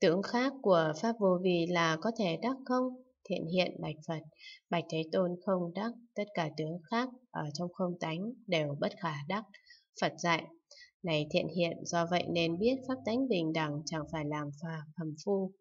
Tưởng khác của Pháp vô vi là có thể đắc không? Thiện hiện bạch Phật, bạch Thế Tôn không đắc, tất cả tướng khác ở trong không tánh đều bất khả đắc. Phật dạy, này thiện hiện, do vậy nên biết pháp tánh bình đẳng chẳng phải làm phà phàm phu,